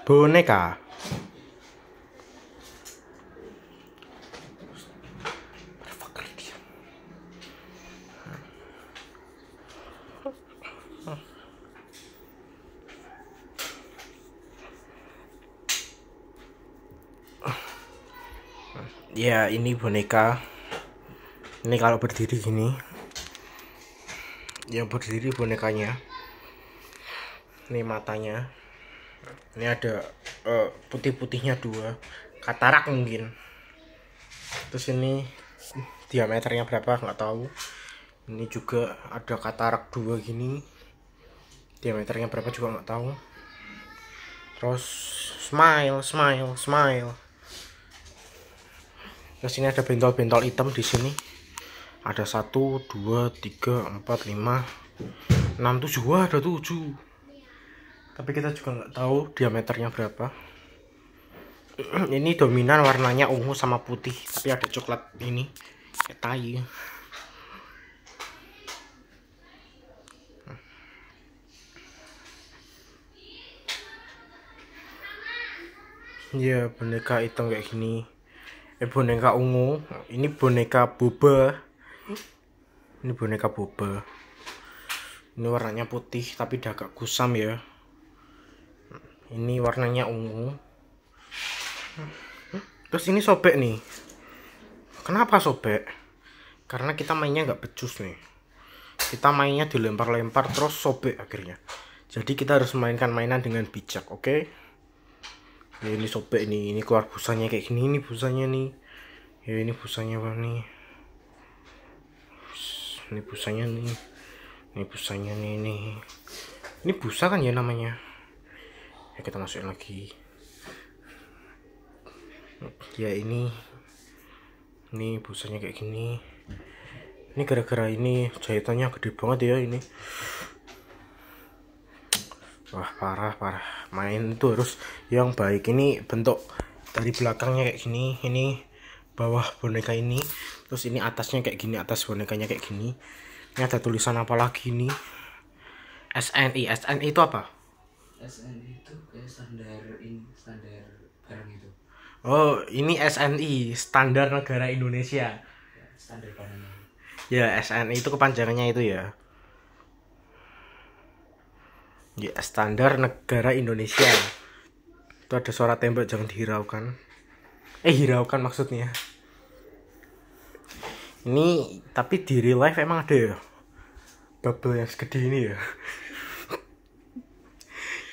boneka ya ini boneka ini kalau berdiri gini yang berdiri bonekanya ini matanya ini ada uh, putih-putihnya dua katarak mungkin terus ini diameternya berapa nggak tahu ini juga ada katarak dua gini diameternya berapa juga nggak tahu terus smile smile smile terus ini ada bentol-bentol hitam di sini ada satu dua tiga empat lima enam tujuh wah ada tujuh tapi kita juga nggak tahu diameternya berapa ini dominan warnanya ungu sama putih tapi ada coklat ini kayak tai ya boneka hitam kayak gini eh boneka ungu ini boneka boba ini boneka boba ini warnanya putih tapi udah agak kusam ya ini warnanya ungu terus ini sobek nih kenapa sobek karena kita mainnya nggak becus nih kita mainnya dilempar-lempar terus sobek akhirnya jadi kita harus mainkan mainan dengan bijak oke okay? Ya, ini sobek nih ini keluar busanya kayak gini ini busanya nih ya ini busanya apa nih ini busanya nih ini busanya nih ini ini busa kan ya namanya ya, kita masukin lagi ya ini ini busanya kayak gini ini gara-gara ini jahitannya gede banget ya ini wah parah parah main itu harus yang baik ini bentuk dari belakangnya kayak gini ini bawah boneka ini terus ini atasnya kayak gini atas bonekanya kayak gini ini ada tulisan apa lagi ini SNI SNI itu apa SNI itu kayak standar ini standar barang itu oh ini SNI standar negara Indonesia ya, standar barang ya SNI itu kepanjangannya itu ya ya standar negara Indonesia itu ada suara tembak jangan dihiraukan eh hiraukan maksudnya ini tapi di real life emang ada ya bubble yang segede ini ya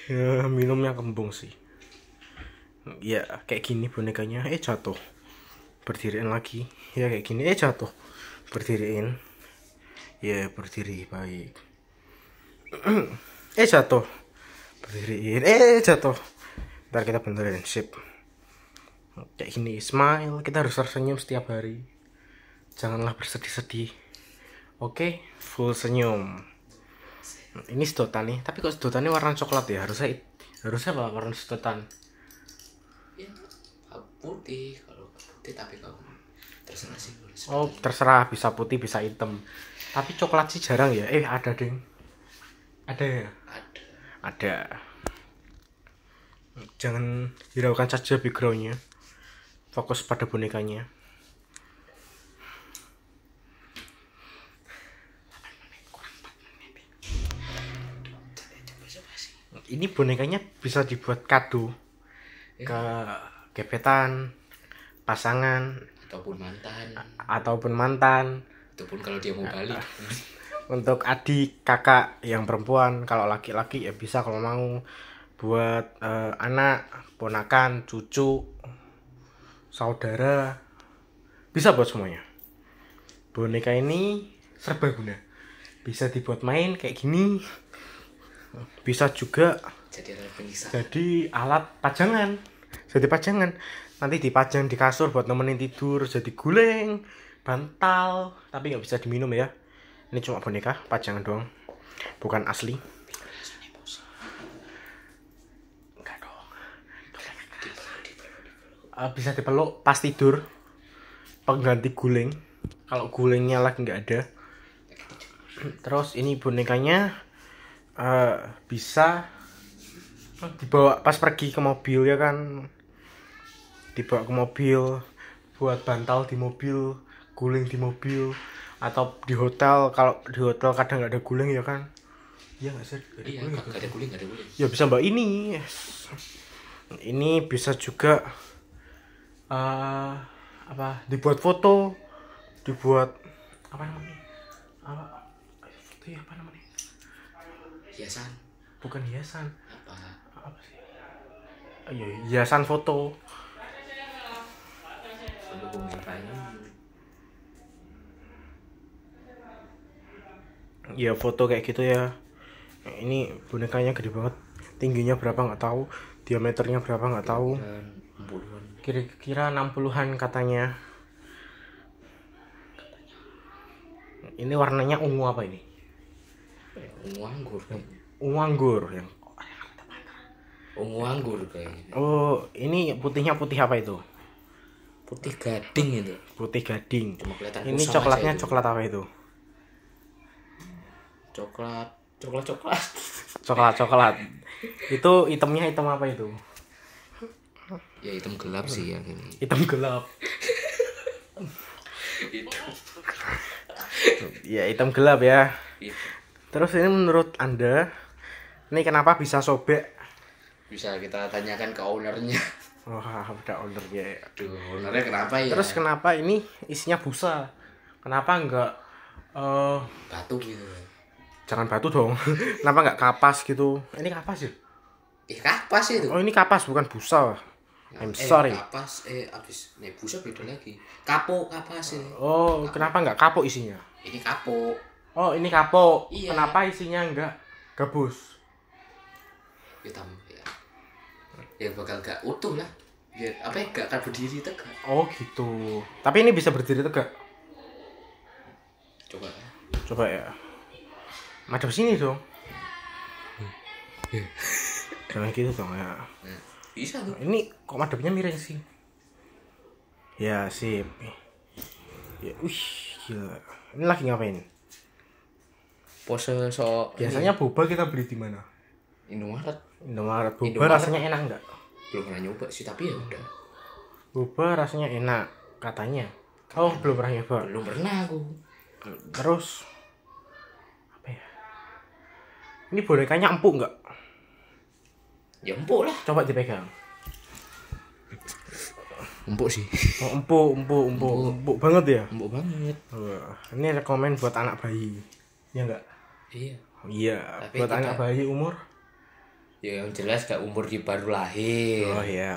Ya, minumnya kembung sih ya kayak gini bonekanya eh jatuh berdiriin lagi ya kayak gini eh jatuh berdiriin ya berdiri baik eh jatuh berdiriin eh jatuh ntar kita benerin sip kayak gini smile kita harus tersenyum setiap hari janganlah bersedih-sedih oke okay? full senyum ini sedotan nih tapi kok sedotannya warna coklat ya harusnya harusnya apa warna sedotan ya putih kalau putih tapi kalau terserah sih oh terserah bisa putih bisa hitam tapi coklat sih jarang ya eh ada deh, ada ya ada ada jangan hiraukan saja backgroundnya fokus pada bonekanya ini bonekanya bisa dibuat kado ya. ke gebetan, pasangan ataupun mantan ataupun mantan ataupun kalau dia mau nah, balik untuk adik kakak yang perempuan kalau laki-laki ya bisa kalau mau buat uh, anak ponakan cucu saudara bisa buat semuanya boneka ini serba guna, bisa dibuat main kayak gini bisa juga jadi alat, jadi alat pajangan jadi pajangan nanti dipajang di kasur buat nemenin tidur jadi guling bantal tapi nggak bisa diminum ya ini cuma boneka pajangan doang bukan asli eh, bisa dipeluk pas tidur pengganti guling kalau gulingnya lagi nggak ada terus ini bonekanya uh, bisa dibawa pas pergi ke mobil ya kan dibawa ke mobil buat bantal di mobil guling di mobil atau di hotel kalau di hotel kadang nggak ada guling ya kan iya nggak sih ada iya, guling nggak ya kan? ada guling nggak ada guling ya bisa mbak ini ini bisa juga uh, apa dibuat foto dibuat apa namanya apa, eh, foto ya apa namanya hiasan bukan hiasan apa apa sih oh, ayo iya, hiasan foto foto ini ya iya, foto kayak gitu ya ini bonekanya gede banget tingginya berapa nggak tahu diameternya berapa nggak tahu kira-kira 60-an katanya ini warnanya ungu apa ini ungu anggur ungu anggur yang ungu oh, kayaknya oh ini putihnya putih apa itu putih gading itu putih gading ini coklatnya coklat apa itu coklat coklat coklat coklat coklat itu itemnya item apa itu ya item gelap sih yang ini item gelap itu, ya item gelap ya Terus ini menurut Anda ini kenapa bisa sobek? Bisa kita tanyakan ke ownernya. Wah, udah ownernya. Aduh, ownernya kenapa ya? Terus kenapa ini isinya busa? Kenapa enggak uh, batu gitu? Jangan batu dong. kenapa enggak kapas gitu? Ini kapas ya? Eh, kapas itu. Oh, ini kapas bukan busa. Nah, I'm eh, sorry. Kapas eh habis nih busa beda lagi. Kapok kapas ini. Oh, kapo. kenapa enggak kapok isinya? Ini kapok. Oh, ini kapok. Iya. Kenapa isinya enggak gabus? Hitam ya, ya. Ya bakal enggak utuh lah. Ya, apa enggak ya, akan berdiri tegak. Oh, gitu. Tapi ini bisa berdiri tegak. Coba. Coba ya. Macam sini dong. Ya. Jangan gitu dong ya. Bisa tuh. Ini kok madepnya miring sih? Ya, sip. Ya, wih, gila. Ini lagi ngapain? pose so biasanya ini. boba kita beli di mana Indomaret Indomaret boba Indomaret. rasanya enak enggak belum pernah nyoba sih tapi ya udah boba rasanya enak katanya oh belum pernah nyoba belum pernah aku terus apa ya ini bonekanya empuk enggak ya empuk lah coba dipegang empuk sih oh, empuk, empuk empuk empuk empuk banget ya empuk banget ini rekomend buat anak bayi ya enggak Iya. Iya. Tapi buat kita... anak bayi umur? Ya yang jelas gak umur di baru lahir. Oh iya.